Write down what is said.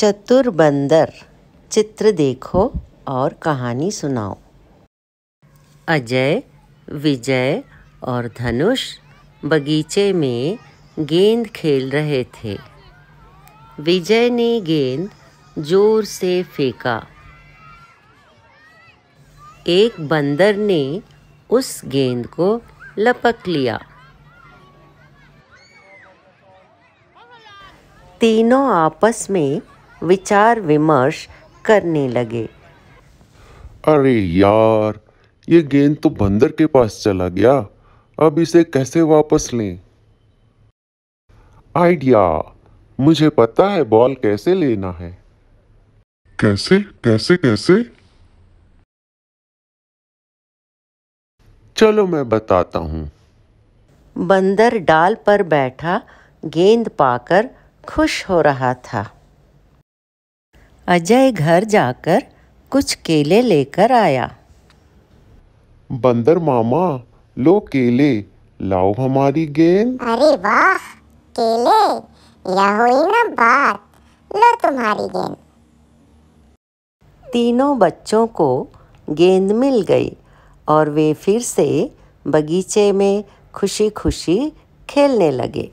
चतुर बंदर चित्र देखो और कहानी सुनाओ अजय विजय और धनुष बगीचे में गेंद खेल रहे थे विजय ने गेंद जोर से फेंका एक बंदर ने उस गेंद को लपक लिया तीनों आपस में विचार विमर्श करने लगे अरे यार ये गेंद तो बंदर के पास चला गया अब इसे कैसे वापस लें आइडिया मुझे पता है बॉल कैसे लेना है कैसे कैसे कैसे चलो मैं बताता हूँ बंदर डाल पर बैठा गेंद पाकर खुश हो रहा था अजय घर जाकर कुछ केले लेकर आया बंदर मामा लो केले लाओ हमारी गेंद अरे वाह केले ना बात लो तुम्हारी गेंद तीनों बच्चों को गेंद मिल गई और वे फिर से बगीचे में खुशी खुशी खेलने लगे